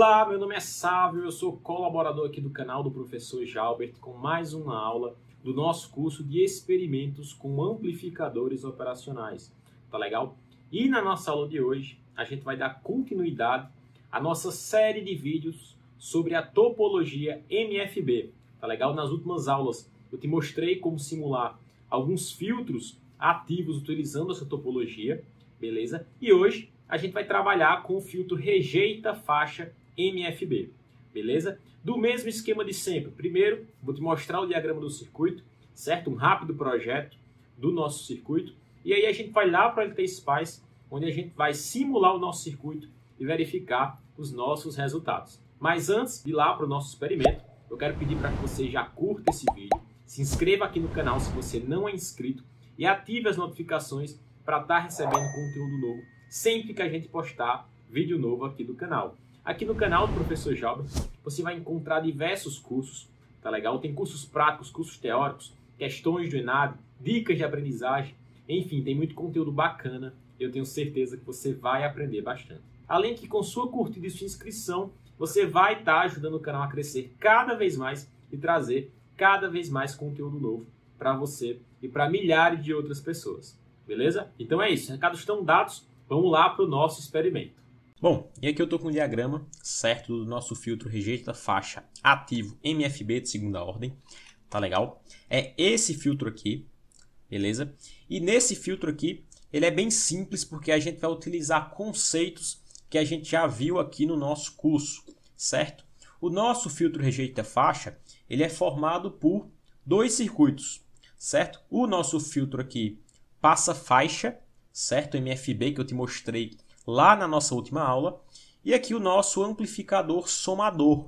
Olá, meu nome é Sávio, eu sou colaborador aqui do canal do professor Jalbert com mais uma aula do nosso curso de experimentos com amplificadores operacionais. Tá legal? E na nossa aula de hoje, a gente vai dar continuidade à nossa série de vídeos sobre a topologia MFB. Tá legal? Nas últimas aulas, eu te mostrei como simular alguns filtros ativos utilizando essa topologia, beleza? E hoje a gente vai trabalhar com o filtro rejeita faixa MFB, beleza? Do mesmo esquema de sempre. Primeiro, vou te mostrar o diagrama do circuito, certo? Um rápido projeto do nosso circuito. E aí a gente vai lá para o LT Spice, onde a gente vai simular o nosso circuito e verificar os nossos resultados. Mas antes de ir lá para o nosso experimento, eu quero pedir para que você já curta esse vídeo, se inscreva aqui no canal se você não é inscrito e ative as notificações para estar tá recebendo conteúdo novo sempre que a gente postar vídeo novo aqui do canal. Aqui no canal do Professor Jobra, você vai encontrar diversos cursos, tá legal? Tem cursos práticos, cursos teóricos, questões do Enab, dicas de aprendizagem, enfim, tem muito conteúdo bacana. Eu tenho certeza que você vai aprender bastante. Além que com sua curtida e sua inscrição, você vai estar tá ajudando o canal a crescer cada vez mais e trazer cada vez mais conteúdo novo para você e para milhares de outras pessoas. Beleza? Então é isso, recados estão dados. Vamos lá para o nosso experimento. Bom, e aqui eu estou com o diagrama certo do nosso filtro rejeita faixa ativo MFB de segunda ordem, tá legal? É esse filtro aqui, beleza? E nesse filtro aqui, ele é bem simples porque a gente vai utilizar conceitos que a gente já viu aqui no nosso curso, certo? O nosso filtro rejeita faixa, ele é formado por dois circuitos, certo? O nosso filtro aqui passa faixa, certo? MFB que eu te mostrei lá na nossa última aula. E aqui o nosso amplificador somador,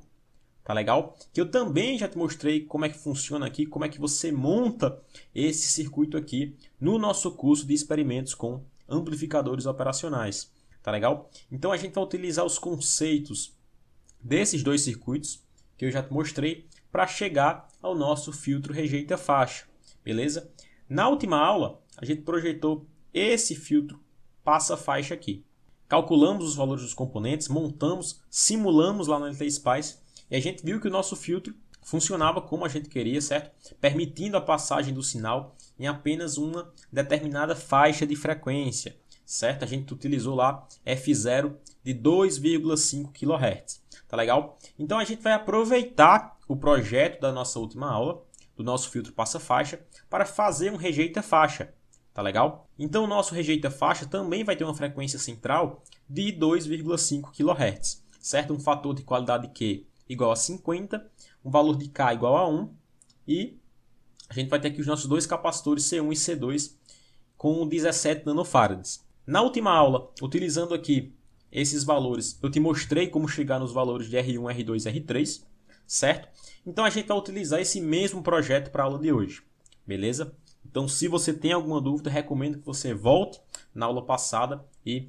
tá legal? Que eu também já te mostrei como é que funciona aqui, como é que você monta esse circuito aqui no nosso curso de experimentos com amplificadores operacionais, tá legal? Então a gente vai utilizar os conceitos desses dois circuitos que eu já te mostrei para chegar ao nosso filtro rejeita faixa, beleza? Na última aula, a gente projetou esse filtro passa faixa aqui, calculamos os valores dos componentes, montamos, simulamos lá no NT Spice e a gente viu que o nosso filtro funcionava como a gente queria, certo? Permitindo a passagem do sinal em apenas uma determinada faixa de frequência, certo? A gente utilizou lá F0 de 2,5 kHz, tá legal? Então a gente vai aproveitar o projeto da nossa última aula, do nosso filtro passa faixa, para fazer um rejeita faixa, tá legal? Então o nosso rejeita faixa também vai ter uma frequência central de 2,5 kHz, certo? Um fator de qualidade Q igual a 50, um valor de K igual a 1 e a gente vai ter aqui os nossos dois capacitores C1 e C2 com 17 nanofarads. Na última aula, utilizando aqui esses valores, eu te mostrei como chegar nos valores de R1, R2 e R3, certo? Então a gente vai utilizar esse mesmo projeto para a aula de hoje, beleza? Então, se você tem alguma dúvida, recomendo que você volte na aula passada e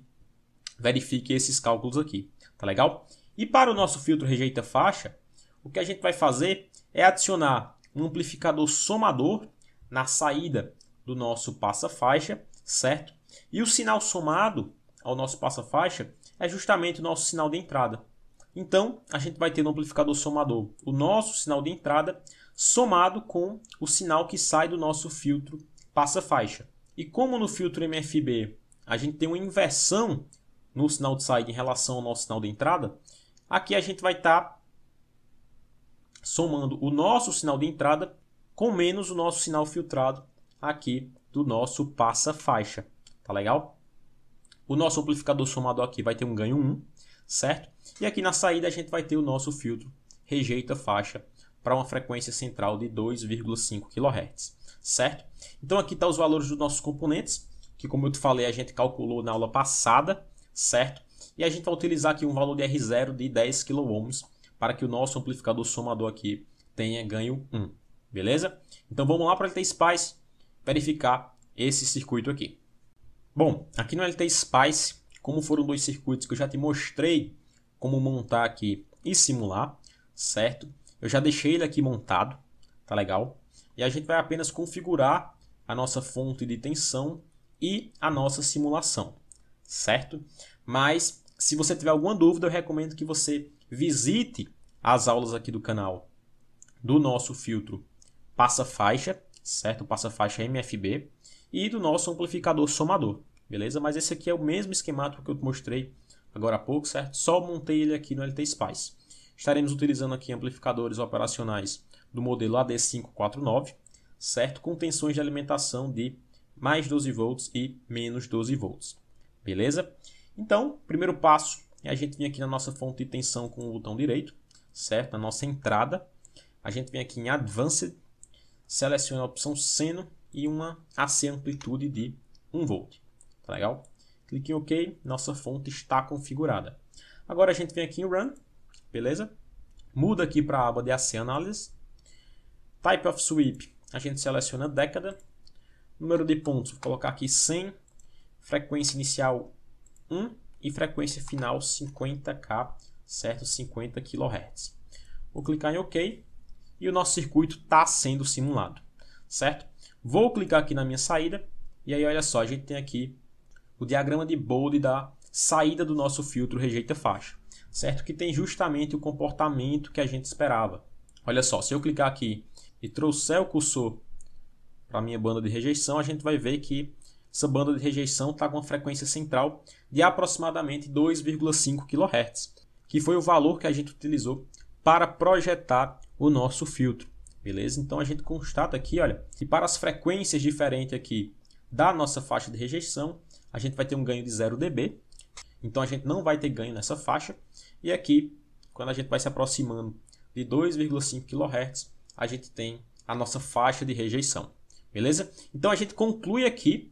verifique esses cálculos aqui, tá legal? E para o nosso filtro rejeita faixa, o que a gente vai fazer é adicionar um amplificador somador na saída do nosso passa-faixa, certo? E o sinal somado ao nosso passa-faixa é justamente o nosso sinal de entrada. Então, a gente vai ter no amplificador somador o nosso sinal de entrada somado com o sinal que sai do nosso filtro passa-faixa. E como no filtro MFB a gente tem uma inversão no sinal de saída em relação ao nosso sinal de entrada, aqui a gente vai estar tá somando o nosso sinal de entrada com menos o nosso sinal filtrado aqui do nosso passa-faixa. Tá legal? O nosso amplificador somado aqui vai ter um ganho 1, certo? E aqui na saída a gente vai ter o nosso filtro rejeita faixa para uma frequência central de 2,5 kHz, certo? Então aqui estão tá os valores dos nossos componentes, que como eu te falei, a gente calculou na aula passada, certo? E a gente vai utilizar aqui um valor de R0 de 10 kΩ para que o nosso amplificador somador aqui tenha ganho 1, beleza? Então vamos lá para o LT Spice verificar esse circuito aqui. Bom, aqui no LT Spice, como foram dois circuitos que eu já te mostrei como montar aqui e simular, certo? Eu já deixei ele aqui montado, tá legal? E a gente vai apenas configurar a nossa fonte de tensão e a nossa simulação, certo? Mas se você tiver alguma dúvida, eu recomendo que você visite as aulas aqui do canal do nosso filtro passa faixa, certo? Passa faixa MFB e do nosso amplificador somador, beleza? Mas esse aqui é o mesmo esquemático que eu mostrei agora há pouco, certo? Só montei ele aqui no LT Spice estaremos utilizando aqui amplificadores operacionais do modelo AD549, certo? Com tensões de alimentação de mais 12 volts e menos 12 volts, beleza? Então, primeiro passo é a gente vir aqui na nossa fonte de tensão com o botão direito, certo? Na nossa entrada, a gente vem aqui em Advanced, seleciona a opção seno e uma AC amplitude de 1 volt, tá legal? Clique em OK, nossa fonte está configurada. Agora a gente vem aqui em Run, beleza? Muda aqui para a aba de AC Análise. Type of Sweep, a gente seleciona década. Número de pontos, vou colocar aqui 100. Frequência inicial 1 e frequência final 50K, certo? 50 kHz. Vou clicar em OK e o nosso circuito está sendo simulado, certo? Vou clicar aqui na minha saída e aí olha só, a gente tem aqui o diagrama de Bode da saída do nosso filtro rejeita faixa certo? Que tem justamente o comportamento que a gente esperava. Olha só, se eu clicar aqui e trouxer o cursor para a minha banda de rejeição, a gente vai ver que essa banda de rejeição está com uma frequência central de aproximadamente 2,5 kHz, que foi o valor que a gente utilizou para projetar o nosso filtro. Beleza? Então a gente constata aqui, olha, que para as frequências diferentes aqui da nossa faixa de rejeição, a gente vai ter um ganho de 0 dB, então a gente não vai ter ganho nessa faixa. E aqui, quando a gente vai se aproximando de 2,5 kHz, a gente tem a nossa faixa de rejeição. Beleza? Então a gente conclui aqui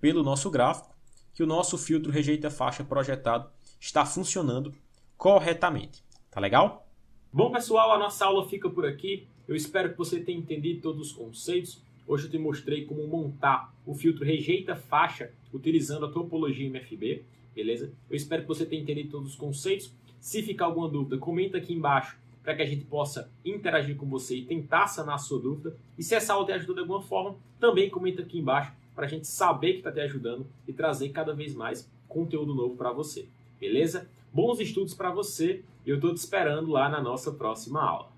pelo nosso gráfico que o nosso filtro rejeita faixa projetado está funcionando corretamente. Tá legal? Bom, pessoal, a nossa aula fica por aqui. Eu espero que você tenha entendido todos os conceitos. Hoje eu te mostrei como montar o filtro rejeita faixa utilizando a topologia MFB beleza? Eu espero que você tenha entendido todos os conceitos. Se ficar alguma dúvida, comenta aqui embaixo para que a gente possa interagir com você e tentar sanar a sua dúvida. E se essa aula te ajudou de alguma forma, também comenta aqui embaixo para a gente saber que está te ajudando e trazer cada vez mais conteúdo novo para você, beleza? Bons estudos para você e eu estou te esperando lá na nossa próxima aula.